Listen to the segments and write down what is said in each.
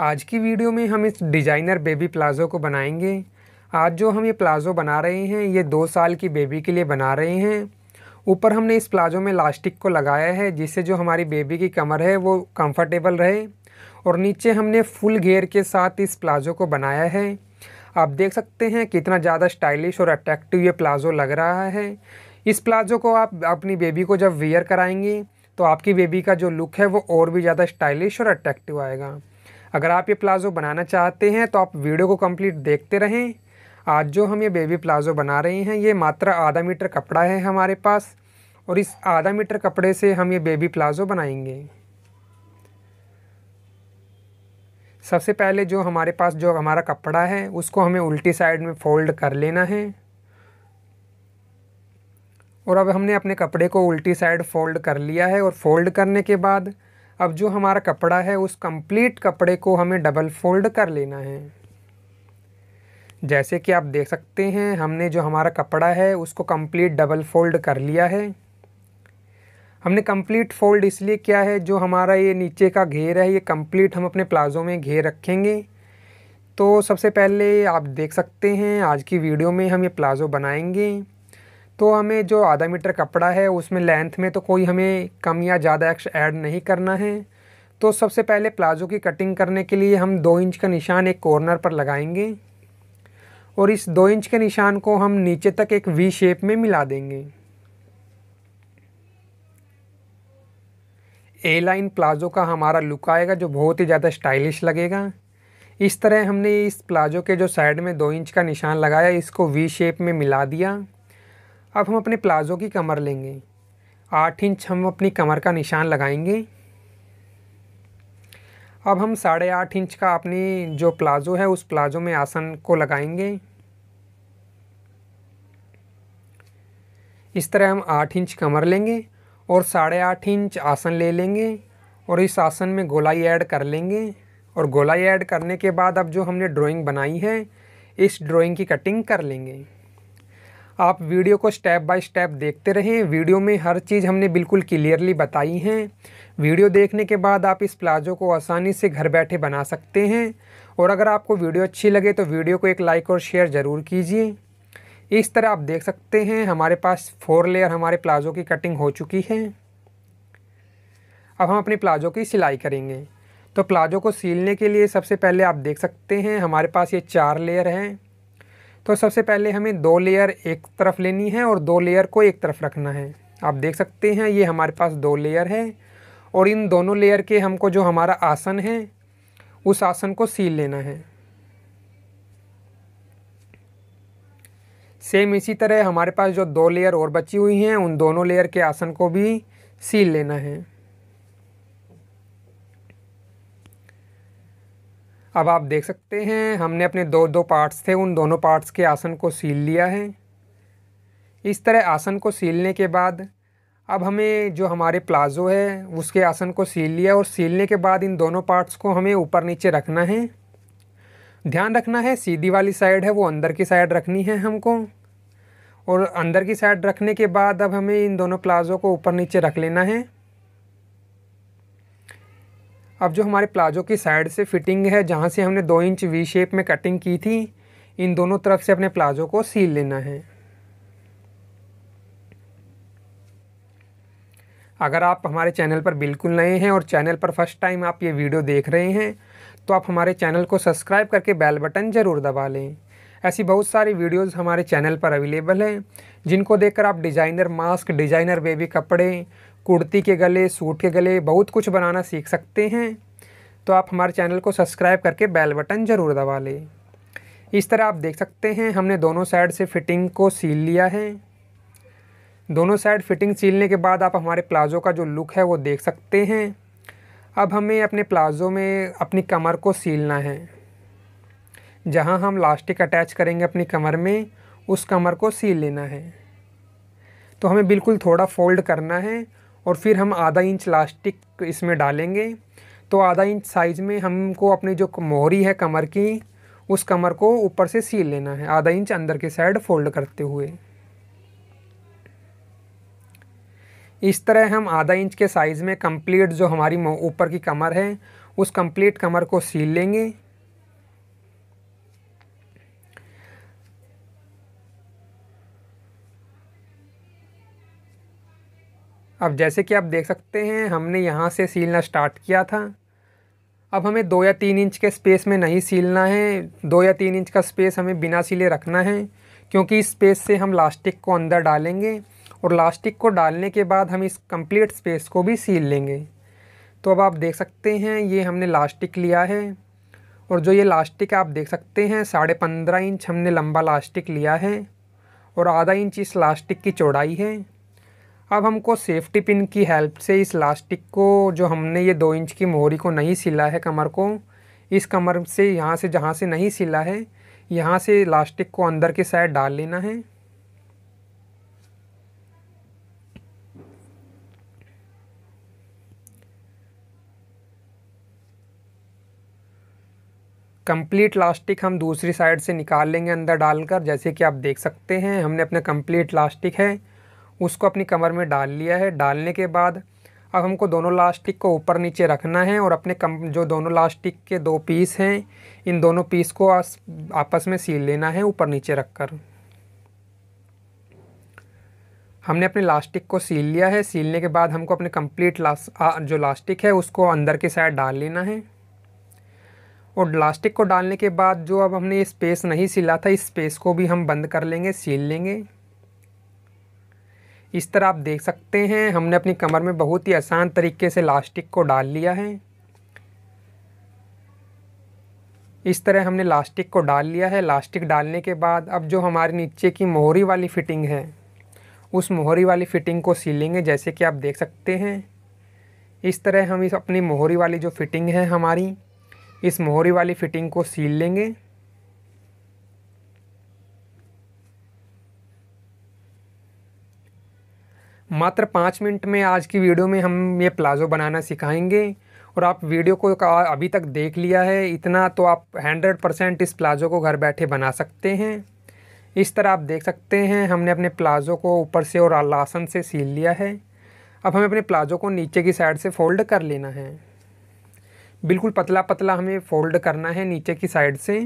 आज की वीडियो में हम इस डिज़ाइनर बेबी प्लाज़ो को बनाएंगे आज जो हम ये प्लाज़ो बना रहे हैं ये दो साल की बेबी के लिए बना रहे हैं ऊपर हमने इस प्लाज़ो में लास्टिक को लगाया है जिससे जो हमारी बेबी की कमर है वो कंफर्टेबल रहे और नीचे हमने फुल घेर के साथ इस प्लाज़ो को बनाया है आप देख सकते हैं कितना ज़्यादा स्टाइलिश और अट्रैक्टिव ये प्लाज़ो लग रहा है इस प्लाज़ो को आप अपनी बेबी को जब वेयर कराएंगे तो आपकी बेबी का जो लुक है वो और भी ज़्यादा स्टाइलिश और अट्रैक्टिव आएगा अगर आप ये प्लाज़ो बनाना चाहते हैं तो आप वीडियो को कम्प्लीट देखते रहें आज जो हम ये बेबी प्लाज़ो बना रहे हैं ये मात्र आधा मीटर कपड़ा है हमारे पास और इस आधा मीटर कपड़े से हम ये बेबी प्लाज़ो बनाएंगे सबसे पहले जो हमारे पास जो हमारा कपड़ा है उसको हमें उल्टी साइड में फोल्ड कर लेना है और अब हमने अपने कपड़े को उल्टी साइड फोल्ड कर लिया है और फोल्ड करने के बाद अब जो हमारा कपड़ा है उस कंप्लीट कपड़े को हमें डबल फोल्ड कर लेना है जैसे कि आप देख सकते हैं हमने जो हमारा कपड़ा है उसको कंप्लीट डबल फोल्ड कर लिया है हमने कंप्लीट फोल्ड इसलिए किया है जो हमारा ये नीचे का घेर है ये कंप्लीट हम अपने प्लाज़ो में घेर रखेंगे तो सबसे पहले आप देख सकते हैं आज की वीडियो में हम ये प्लाज़ो बनाएंगे तो हमें जो आधा मीटर कपड़ा है उसमें लेंथ में तो कोई हमें कम या ज़्यादा एक्स ऐड नहीं करना है तो सबसे पहले प्लाजो की कटिंग करने के लिए हम दो इंच का निशान एक कॉर्नर पर लगाएंगे और इस दो इंच के निशान को हम नीचे तक एक वी शेप में मिला देंगे ए लाइन प्लाजो का हमारा लुक आएगा जो बहुत ही ज़्यादा स्टाइलिश लगेगा इस तरह हमने इस प्लाजो के जो साइड में दो इंच का निशान लगाया इसको वी शेप में मिला दिया अब हम अपने प्लाज़ो की कमर लेंगे आठ इंच हम अपनी कमर का निशान लगाएंगे अब हम साढ़े आठ इंच का अपनी जो प्लाज़ो है उस प्लाज़ो में आसन को लगाएंगे इस तरह हम आठ इंच कमर लेंगे और साढ़े आठ इंच आसन ले लेंगे और इस आसन में गोलाई ऐड कर लेंगे और गोलाई ऐड करने के बाद अब जो हमने ड्राइंग बनाई है इस ड्राइंग की कटिंग कर लेंगे आप वीडियो को स्टेप बाय स्टेप देखते रहें वीडियो में हर चीज़ हमने बिल्कुल क्लियरली बताई हैं वीडियो देखने के बाद आप इस प्लाजो को आसानी से घर बैठे बना सकते हैं और अगर आपको वीडियो अच्छी लगे तो वीडियो को एक लाइक और शेयर ज़रूर कीजिए इस तरह आप देख सकते हैं हमारे पास फोर लेयर हमारे प्लाजो की कटिंग हो चुकी है अब हम अपने प्लाजो की सिलाई करेंगे तो प्लाजो को सीलने के लिए सबसे पहले आप देख सकते हैं हमारे पास ये चार लेयर हैं तो सबसे पहले हमें दो लेयर एक तरफ लेनी है और दो लेयर को एक तरफ रखना है आप देख सकते हैं ये हमारे पास दो लेयर है और इन दोनों लेयर के हमको जो हमारा आसन है उस आसन को सील लेना है सेम इसी तरह हमारे पास जो दो लेयर और बची हुई हैं उन दोनों लेयर के आसन को भी सील लेना है अब आप देख सकते हैं हमने अपने दो दो पार्ट्स थे उन दोनों पार्ट्स के आसन को सील लिया है इस तरह आसन को सीलने के बाद अब हमें जो हमारे प्लाज़ो है उसके आसन को सील लिया और सीलने के बाद इन दोनों पार्ट्स को हमें ऊपर नीचे रखना है ध्यान रखना है सीधी वाली साइड है वो अंदर की साइड रखनी है हमको और अंदर की साइड रखने के बाद अब हमें इन दोनों प्लाज़ो को ऊपर नीचे रख लेना है अब जो हमारे प्लाजो की साइड से फिटिंग है जहाँ से हमने दो इंच वी शेप में कटिंग की थी इन दोनों तरफ से अपने प्लाजो को सील लेना है अगर आप हमारे चैनल पर बिल्कुल नए हैं और चैनल पर फर्स्ट टाइम आप ये वीडियो देख रहे हैं तो आप हमारे चैनल को सब्सक्राइब करके बेल बटन ज़रूर दबा लें ऐसी बहुत सारी वीडियोस हमारे चैनल पर अवेलेबल हैं जिनको देखकर आप डिज़ाइनर मास्क डिज़ाइनर बेबी कपड़े कुर्ती के गले सूट के गले बहुत कुछ बनाना सीख सकते हैं तो आप हमारे चैनल को सब्सक्राइब करके बेल बटन ज़रूर दबा लें इस तरह आप देख सकते हैं हमने दोनों साइड से फिटिंग को सील लिया है दोनों साइड फिटिंग सीलने के बाद आप हमारे प्लाज़ो का जो लुक है वो देख सकते हैं अब हमें अपने प्लाज़ो में अपनी कमर को सीलना है जहां हम लास्टिक अटैच करेंगे अपनी कमर में उस कमर को सील लेना है तो हमें बिल्कुल थोड़ा फोल्ड करना है और फिर हम आधा इंच लास्टिक इसमें डालेंगे तो आधा इंच साइज़ में हमको अपनी जो मोहरी है कमर की उस कमर को ऊपर से सील लेना है आधा इंच अंदर के साइड फोल्ड करते हुए इस तरह हम आधा इंच के साइज़ में कंप्लीट जो हमारी ऊपर की कमर है उस कंप्लीट कमर को सील लेंगे अब जैसे कि आप देख सकते हैं हमने यहाँ से सीलना स्टार्ट किया था अब हमें दो या तीन इंच के स्पेस में नहीं सीलना है दो या तीन इंच का स्पेस हमें बिना सीले रखना है क्योंकि इस स्पेस से हम लास्टिक को अंदर डालेंगे और लास्टिक को डालने के बाद हम इस कंप्लीट स्पेस को भी सील लेंगे तो अब आप देख सकते हैं ये हमने लास्टिक लिया है और जो ये लास्टिक आप देख सकते हैं साढ़े पंद्रह इंच हमने लंबा लास्टिक लिया है और आधा इंच इस लास्टिक की चौड़ाई है अब हमको सेफ्टी पिन की हेल्प से इस लास्टिक को जो हमने ये दो इंच की मोहरी को नहीं सिला है कमर को इस कमर से यहाँ से जहाँ से नहीं सिला है यहाँ से लास्टिक को अंदर की साइड डाल लेना है कंप्लीट लास्टिक हम दूसरी साइड से निकाल लेंगे अंदर डालकर जैसे कि आप देख सकते हैं हमने अपना कंप्लीट लास्टिक है उसको अपनी कमर में डाल लिया है डालने के बाद अब हमको दोनों लास्टिक को ऊपर नीचे रखना है और अपने कम जो दोनों लास्टिक के दो पीस हैं इन दोनों पीस को आस, आपस में सील लेना है ऊपर नीचे रखकर हमने अपने लास्टिक को सील लिया है सीलने के बाद हमको अपने कंप्लीट लास जो लास्टिक है उसको अंदर की साइड डाल लेना है और लास्टिक को डालने के बाद जो अब हमने स्पेस नहीं सिला था इस स्पेस को भी हम बंद कर लेंगे सील लेंगे इस तरह आप देख सकते हैं हमने अपनी कमर में बहुत ही आसान तरीके से लास्टिक को डाल लिया है इस तरह हमने लास्टिक को डाल लिया है लास्टिक डालने के बाद अब जो हमारे नीचे की मोहरी वाली फ़िटिंग है उस मोहरी वाली फ़िटिंग को सी लेंगे जैसे कि आप देख सकते हैं इस तरह हम इस अपनी मोहरी वाली जो फ़िटिंग है हमारी इस मोहरी वाली फ़िटिंग को सील लेंगे मात्र पाँच मिनट में आज की वीडियो में हम ये प्लाज़ो बनाना सिखाएंगे और आप वीडियो को अभी तक देख लिया है इतना तो आप हंड्रेड परसेंट इस प्लाज़ो को घर बैठे बना सकते हैं इस तरह आप देख सकते हैं हमने अपने प्लाज़ो को ऊपर से और लासन से सील लिया है अब हमें अपने प्लाज़ो को नीचे की साइड से फ़ोल्ड कर लेना है बिल्कुल पतला पतला हमें फ़ोल्ड करना है नीचे की साइड से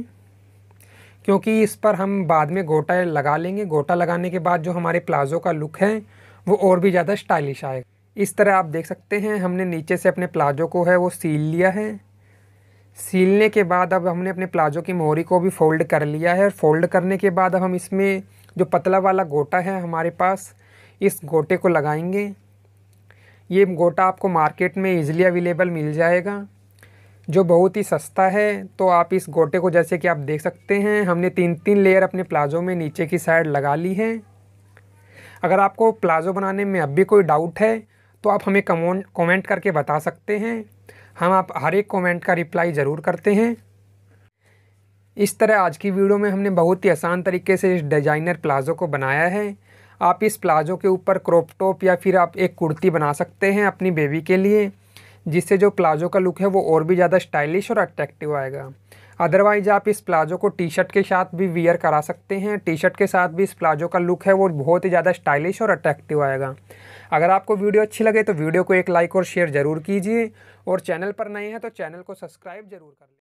क्योंकि इस पर हम बाद में गोटा लगा लेंगे गोटा लगाने के बाद जो हमारे प्लाज़ो का लुक है वो और भी ज़्यादा स्टाइलिश आएगा इस तरह आप देख सकते हैं हमने नीचे से अपने प्लाजो को है वो सील लिया है सीलने के बाद अब हमने अपने प्लाजो की मोहरी को भी फोल्ड कर लिया है और फोल्ड करने के बाद अब हम इसमें जो पतला वाला गोटा है हमारे पास इस गोटे को लगाएंगे ये गोटा आपको मार्केट में इज़िली अवेलेबल मिल जाएगा जो बहुत ही सस्ता है तो आप इस गोटे को जैसे कि आप देख सकते हैं हमने तीन तीन लेयर अपने प्लाजो में नीचे की साइड लगा ली है अगर आपको प्लाज़ो बनाने में अब भी कोई डाउट है तो आप हमें कमेंट कॉमेंट करके बता सकते हैं हम आप हर एक कमेंट का रिप्लाई ज़रूर करते हैं इस तरह आज की वीडियो में हमने बहुत ही आसान तरीके से इस डिजाइनर प्लाज़ो को बनाया है आप इस प्लाज़ो के ऊपर क्रॉप टॉप या फिर आप एक कुर्ती बना सकते हैं अपनी बेबी के लिए जिससे जो प्लाज़ो का लुक है वो और भी ज़्यादा स्टाइलिश और अट्रैक्टिव आएगा अदरवाइज़ आप इस प्लाजो को टी शर्ट के साथ भी वियर करा सकते हैं टी शर्ट के साथ भी इस प्लाजो का लुक है वो बहुत ही ज़्यादा स्टाइलिश और अट्रैक्टिव आएगा अगर आपको वीडियो अच्छी लगे तो वीडियो को एक लाइक और शेयर ज़रूर कीजिए और चैनल पर नए हैं तो चैनल को सब्सक्राइब जरूर कर